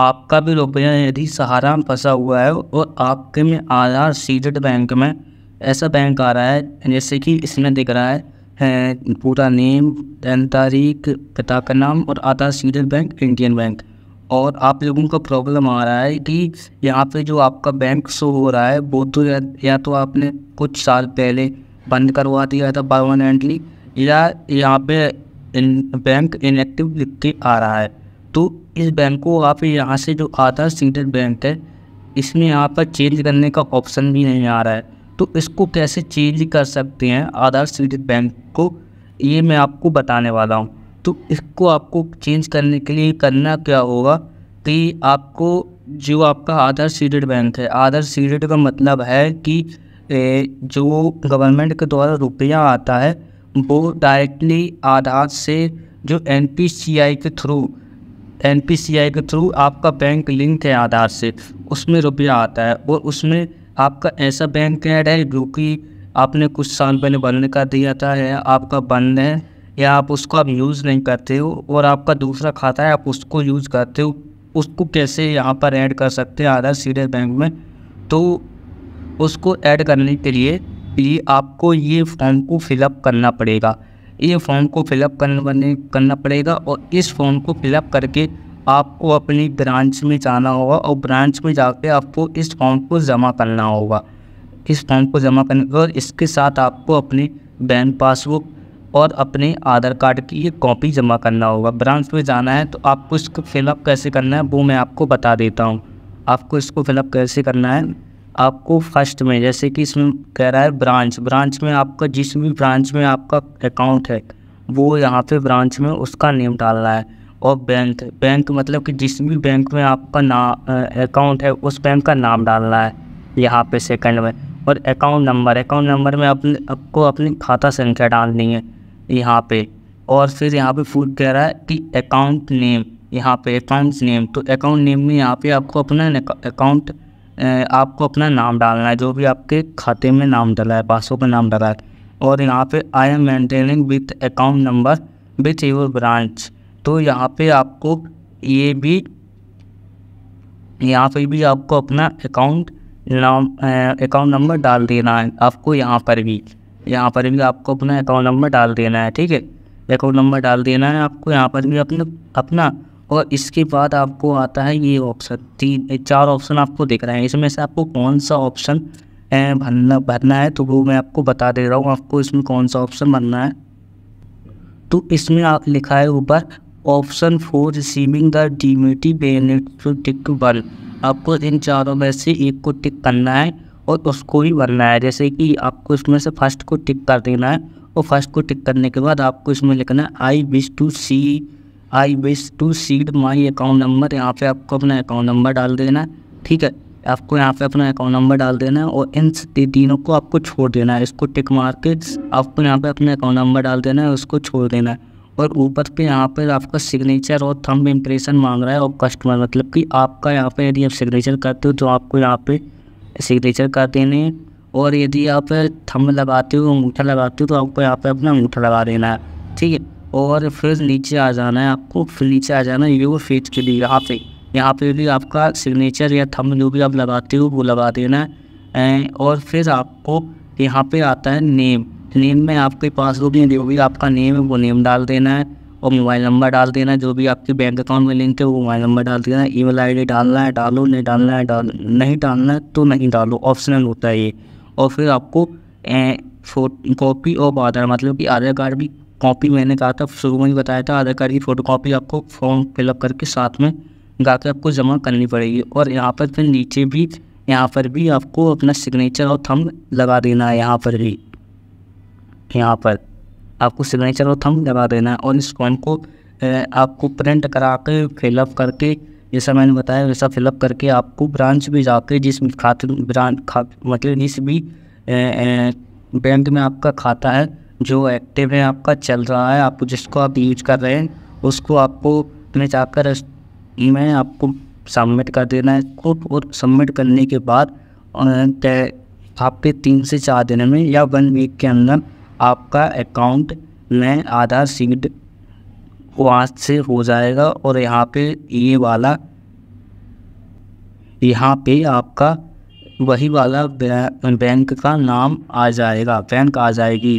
आपका भी रुपया यदि सहारा में फंसा हुआ है और आपके में आधार सीडेड बैंक में ऐसा बैंक आ रहा है जैसे कि इसमें दिख रहा है है पूरा नेम दैन तारीख पिता का नाम और Aadhaar seeded bank Indian Bank और आप लोगों का प्रॉब्लम आ रहा है कि यहाँ पे जो आपका बैंक शो हो रहा है वो तो या, या तो आपने कुछ साल पहले बंद करवा दिया था परमानेंटली या यहाँ पे इन बैंक इनएक्टिव लिख के आ रहा है तो इस बैंक को आप यहाँ से जो आता है सीटेड बैंक है इसमें यहाँ पर चेंज करने का ऑप्शन भी नहीं आ रहा है तो इसको कैसे चेंज कर सकते हैं आधार सीडेड बैंक को ये मैं आपको बताने वाला हूँ तो इसको आपको चेंज करने के लिए करना क्या होगा कि आपको जो आपका आधार सीडेड बैंक है आधार सीडेड का मतलब है कि जो गवर्नमेंट के द्वारा रुपया आता है वो डायरेक्टली आधार से जो N K through N K through आपका बैंक लिंक है आधार से उसमें रुपया आता है और उसमें आपका ऐसा बैंक ऐड है जो कि आपने कुछ साल पहले बनने का दिया था या आपका बंद है या आप उसको आप यूज़ नहीं करते हो और आपका दूसरा खाता है आप उसको यूज़ करते हो उसको कैसे यहाँ पर ऐड कर सकते हैं आधार सीधे बैंक में तो उसको ऐड करने के लिए भी आपको ये फॉर्म को फिलअप करना पड़ेगा ये फॉर्म को फिलअप करने करना पड़ेगा और इस फॉर्म को फिलअप करके आपको अपनी ब्रांच में जाना होगा और ब्रांच में जाके आपको इस फॉर्म को जमा करना होगा इस फॉर्म को जमा करने और इसके साथ आपको अपनी बैंक पासबुक और अपने आधार कार्ड की ये कॉपी जमा करना होगा ब्रांच में जाना है तो आपको इसको फिलअप कैसे करना है वो मैं आपको बता देता हूँ आपको इसको फिलअप कैसे करना है आपको फर्स्ट में जैसे कि इसमें कह रहा है ब्रांच ब्रांच में आपका जिस भी ब्रांच में आपका अकाउंट है वो यहाँ पे ब्रांच में उसका नेम डाल रहा है और बैंक बैंक मतलब कि जिस भी बैंक में आपका ना अकाउंट है उस बैंक का नाम डाल रहा है यहाँ पे सेकंड में और अकाउंट नंबर अकाउंट नंबर में अपने आपको अपनी खाता संख्या डालनी है यहाँ पे और फिर यहाँ पे फूड कह रहा है कि अकाउंट नेम यहाँ पे अकाउंट नेम तो अकाउंट नेम में यहाँ पे आपको अपना अकाउंट आपको अपना नाम डालना है जो भी आपके खाते में नाम डाला है पासबुक में नाम डाला है और यहाँ पे I am maintaining with account number with your branch तो यहाँ पे आपको ये भी यहाँ पे भी आपको अपना अकाउंट नाम अकाउंट नंबर डाल देना है आपको यहाँ पर भी यहाँ पर भी आपको अपना अकाउंट नंबर डाल देना है ठीक है अकाउंट नंबर डाल देना है आपको यहाँ पर भी अपना अपना और इसके बाद आपको आता है ये ऑप्शन तीन चार ऑप्शन आपको दिख रहे हैं इसमें से आपको कौन सा ऑप्शन भरना भरना है तो वो मैं आपको बता दे रहा हूँ आपको इसमें कौन सा ऑप्शन भरना है तो इसमें आप लिखा है ऊपर option for receiving the DBT benefit one आपको इन चारों में से एक को टिक करना है और उसको ही भरना है जैसे कि आपको इसमें से फर्स्ट को टिक कर देना है और फर्स्ट को टिक करने के बाद आपको इसमें लिखना है I wish to see I wish to seed my account number यहाँ पे आपको अपना अकाउंट नंबर डाल देना ठीक है आपको यहाँ पे अपना अकाउंट नंबर डाल देना है और इन तीनों को आपको छोड़ देना है इसको टिक मार के आपको यहाँ पे अपना अकाउंट नंबर डाल देना है उसको छोड़ देना है और ऊपर पे यहाँ पे आपका सिग्नेचर और थंब इम्प्रेशन मांग रहा है और कस्टमर मतलब कि आपका यहाँ पे यदि आप सिग्नेचर करते हो तो आपको यहाँ पे सिग्नेचर कर देने हैं और यदि आप थंब लगाते हो अंगूठा लगाते हो तो आपको यहाँ पे अपना अंगूठा लगा देना है ठीक है और फिर नीचे आ जाना है आपको फिर नीचे आ जाना है योर फेज के लिए यहाँ पे यहाँ पे भी आपका सिग्नेचर या थम जो भी आप लगाते हो वो लगा देना है और फिर आपको यहाँ पे आता है नेम नेम में आपके पास जो भी जो भी आपका नेम है वो नेम डाल देना है और मोबाइल नंबर डाल देना है जो भी आपके बैंक अकाउंट में लिंक है वो मोबाइल नंबर डाल देना है ई मेल आई डालना है डालो नहीं डालना है डाल नहीं डालना है तो नहीं डालो ऑप्शनल होता है ये और फिर आपको कॉपी ऑफ आधार मतलब कि आधार कार्ड भी कॉपी मैंने कहा था शुरू में ही बताया था आधार कार्ड की फ़ोटो कॉपी आपको फॉर्म फिलअप करके साथ में गा के आपको जमा करनी पड़ेगी और यहाँ पर फिर नीचे भी यहाँ पर भी आपको अपना सिग्नेचर और थंब लगा देना है यहाँ पर भी यहाँ पर आपको सिग्नेचर और थंब लगा देना है और इस फॉर्म को आपको प्रिंट करा के फिलअप करके जैसा मैंने बताया वैसा फिलअप करके आपको ब्रांच में जाकर जिस खाते ब्रांच खा मतलब जिस भी बैंक में आपका खाता है जो एक्टिव है आपका चल रहा है आप जिसको आप यूज कर रहे हैं उसको आपको अपने जाकर में आपको सबमिट कर देना है खुद और सबमिट करने के बाद आपके तीन से चार दिन में या वन वीक के अंदर आपका अकाउंट में आधार सीड वहाँ से हो जाएगा और यहाँ पे ये वाला यहाँ पे आपका वही वाला बैंक का नाम आ जाएगा बैंक आ जाएगी